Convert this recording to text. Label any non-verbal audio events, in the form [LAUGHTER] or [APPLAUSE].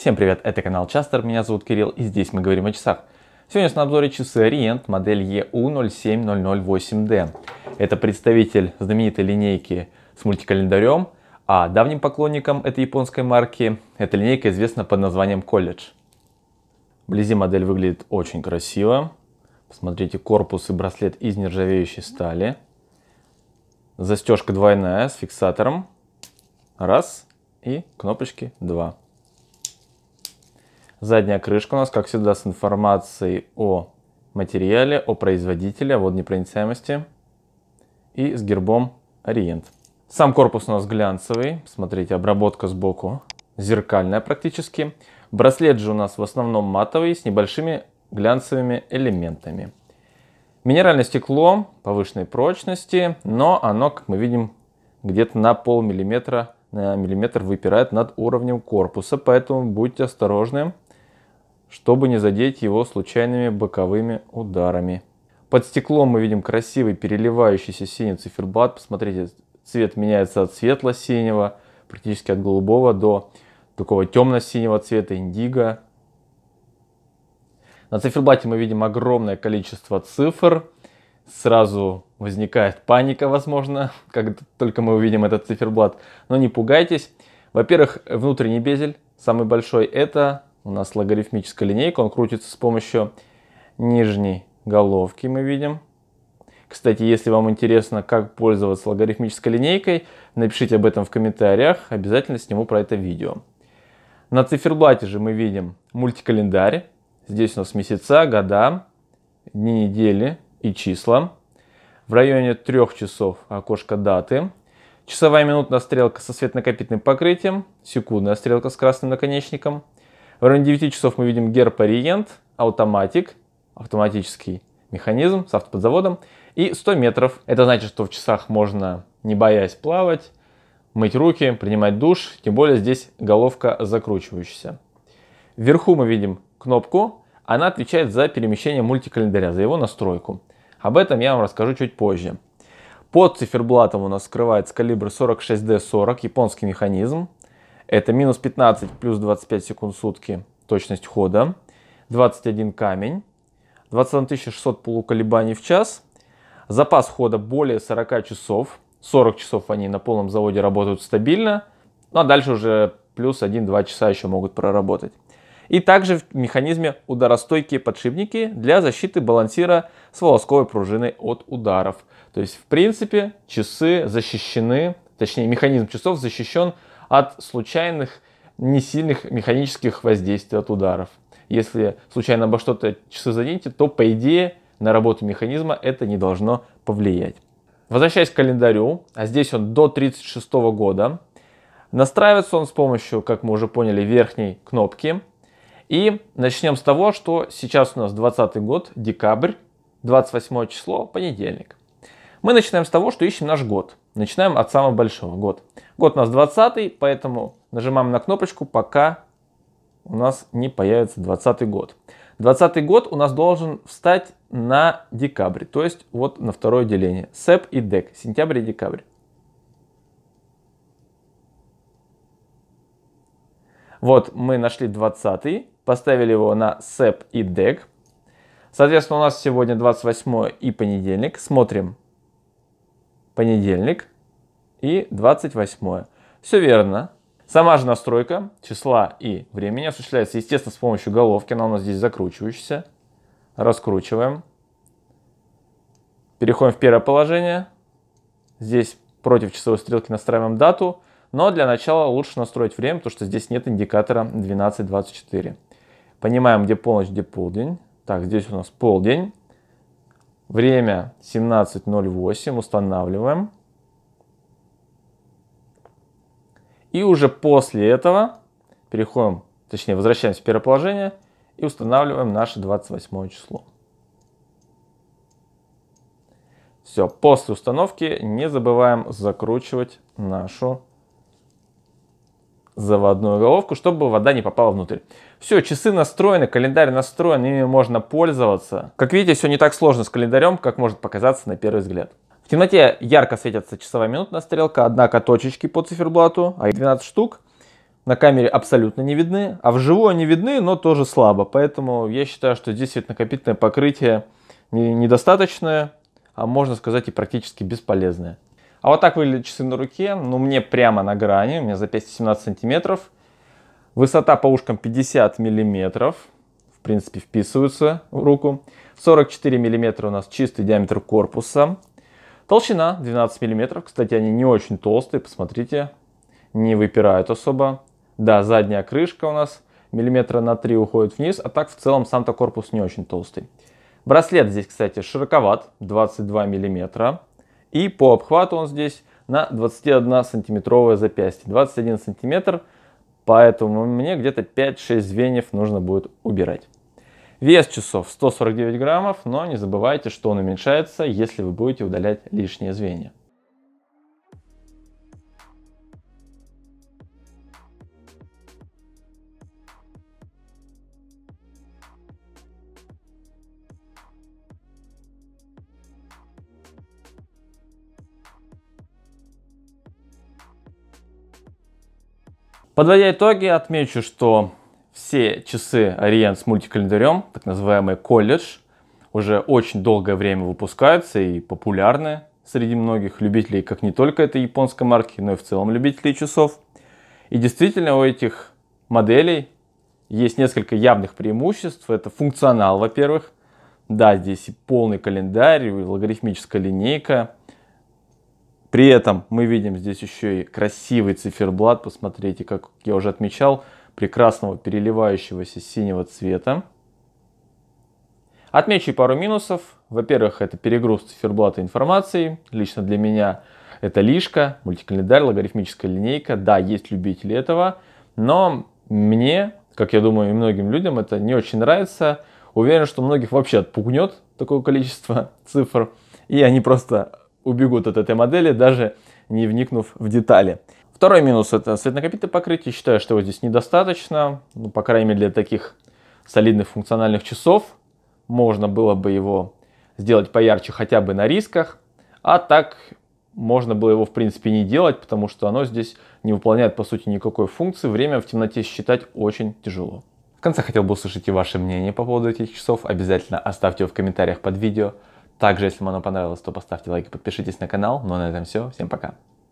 Всем привет, это канал Частер, меня зовут Кирилл и здесь мы говорим о часах. Сегодня на обзоре часы Orient модель EU07008D. Это представитель знаменитой линейки с мультикалендарем, а давним поклонником этой японской марки эта линейка известна под названием College. Вблизи модель выглядит очень красиво. Посмотрите, корпус и браслет из нержавеющей стали. Застежка двойная с фиксатором. Раз. И кнопочки два. Задняя крышка у нас, как всегда, с информацией о материале, о производителе, о водонепроницаемости и с гербом Ориент. Сам корпус у нас глянцевый, смотрите, обработка сбоку зеркальная практически. Браслет же у нас в основном матовый с небольшими глянцевыми элементами. Минеральное стекло повышенной прочности, но оно, как мы видим, где-то на полмиллиметра на миллиметр выпирает над уровнем корпуса, поэтому будьте осторожны чтобы не задеть его случайными боковыми ударами. Под стеклом мы видим красивый переливающийся синий циферблат. Посмотрите, цвет меняется от светло-синего, практически от голубого до такого темно-синего цвета, индиго. На циферблате мы видим огромное количество цифр. Сразу возникает паника, возможно, [LAUGHS] как только мы увидим этот циферблат. Но не пугайтесь. Во-первых, внутренний безель, самый большой, это у нас логарифмическая линейка, он крутится с помощью нижней головки, мы видим. Кстати, если вам интересно, как пользоваться логарифмической линейкой, напишите об этом в комментариях, обязательно сниму про это видео. На циферблате же мы видим мультикалендарь. Здесь у нас месяца, года, дни недели и числа. В районе трех часов окошко даты. Часовая минутная стрелка со светнакопительным покрытием, секундная стрелка с красным наконечником – в районе 9 часов мы видим герб Orient, автоматик, автоматический механизм с автоподзаводом и 100 метров. Это значит, что в часах можно, не боясь плавать, мыть руки, принимать душ, тем более здесь головка закручивающаяся. Вверху мы видим кнопку, она отвечает за перемещение мультикалендаря, за его настройку. Об этом я вам расскажу чуть позже. Под циферблатом у нас скрывается калибр 46D40, японский механизм. Это минус 15 плюс 25 секунд в сутки точность хода, 21 камень, 21 600 полуколебаний в час, запас хода более 40 часов, 40 часов они на полном заводе работают стабильно, ну а дальше уже плюс 1-2 часа еще могут проработать. И также в механизме ударостойкие подшипники для защиты балансира с волосковой пружиной от ударов. То есть, в принципе, часы защищены, точнее, механизм часов защищен от случайных, несильных механических воздействий от ударов. Если случайно обо что-то часы заденете, то по идее на работу механизма это не должно повлиять. Возвращаясь к календарю, а здесь он до 36 года, настраивается он с помощью, как мы уже поняли, верхней кнопки. И начнем с того, что сейчас у нас 20 год, декабрь, 28 число, понедельник. Мы начинаем с того, что ищем наш год. Начинаем от самого большого, год. Год у нас 20, поэтому нажимаем на кнопочку, пока у нас не появится 20 год. 20 год у нас должен встать на декабрь, то есть вот на второе деление. СЭП и ДЭК, сентябрь и декабрь. Вот мы нашли 20, поставили его на СЭП и ДЭК. Соответственно, у нас сегодня 28 и понедельник. Смотрим понедельник и 28. Все верно. Сама же настройка числа и времени осуществляется, естественно, с помощью головки. Она у нас здесь закручивающаяся. Раскручиваем. Переходим в первое положение. Здесь против часовой стрелки настраиваем дату. Но для начала лучше настроить время, потому что здесь нет индикатора 12.24. Понимаем, где полночь, где полдень. Так, здесь у нас полдень. Время 17.08, устанавливаем. И уже после этого переходим, точнее возвращаемся в первое положение и устанавливаем наше 28 число. Все, после установки не забываем закручивать нашу заводную головку, чтобы вода не попала внутрь. Все, часы настроены, календарь настроен, ими можно пользоваться. Как видите, все не так сложно с календарем, как может показаться на первый взгляд. В темноте ярко светится часовая минутная стрелка, однако точечки по циферблату, а их 12 штук, на камере абсолютно не видны, а вживую они видны, но тоже слабо. Поэтому я считаю, что здесь светонакопительное покрытие недостаточное, а можно сказать и практически бесполезное. А вот так выглядят часы на руке. Ну, мне прямо на грани. У меня запястье 17 сантиметров. Высота по ушкам 50 миллиметров. В принципе, вписываются в руку. 44 миллиметра у нас чистый диаметр корпуса. Толщина 12 миллиметров. Кстати, они не очень толстые, посмотрите. Не выпирают особо. Да, задняя крышка у нас миллиметра на 3 уходит вниз, а так в целом сам-то корпус не очень толстый. Браслет здесь, кстати, широковат, 22 миллиметра. И по обхвату он здесь на 21 сантиметровое запястье. 21 сантиметр, поэтому мне где-то 5-6 звеньев нужно будет убирать. Вес часов 149 граммов, но не забывайте, что он уменьшается, если вы будете удалять лишние звенья. Подводя итоги, отмечу, что все часы Ориент с мультикалендарем, так называемый колледж, уже очень долгое время выпускаются и популярны среди многих любителей как не только этой японской марки, но и в целом любителей часов. И действительно у этих моделей есть несколько явных преимуществ. Это функционал, во-первых. Да, здесь и полный календарь, и логарифмическая линейка, при этом мы видим здесь еще и красивый циферблат. Посмотрите, как я уже отмечал, прекрасного переливающегося синего цвета. Отмечу пару минусов. Во-первых, это перегруз циферблата информации. Лично для меня это лишка, мультикалендарь, логарифмическая линейка. Да, есть любители этого, но мне, как я думаю, и многим людям это не очень нравится. Уверен, что многих вообще отпугнет такое количество [LAUGHS] цифр, и они просто убегут от этой модели, даже не вникнув в детали. Второй минус это светонакопительное покрытие. Считаю, что его здесь недостаточно. Ну, по крайней мере, для таких солидных функциональных часов можно было бы его сделать поярче хотя бы на рисках. А так можно было его в принципе не делать, потому что оно здесь не выполняет по сути никакой функции. Время в темноте считать очень тяжело. В конце хотел бы услышать и ваше мнение по поводу этих часов. Обязательно оставьте его в комментариях под видео. Также, если вам оно понравилось, то поставьте лайк и подпишитесь на канал. Ну а на этом все. Всем пока.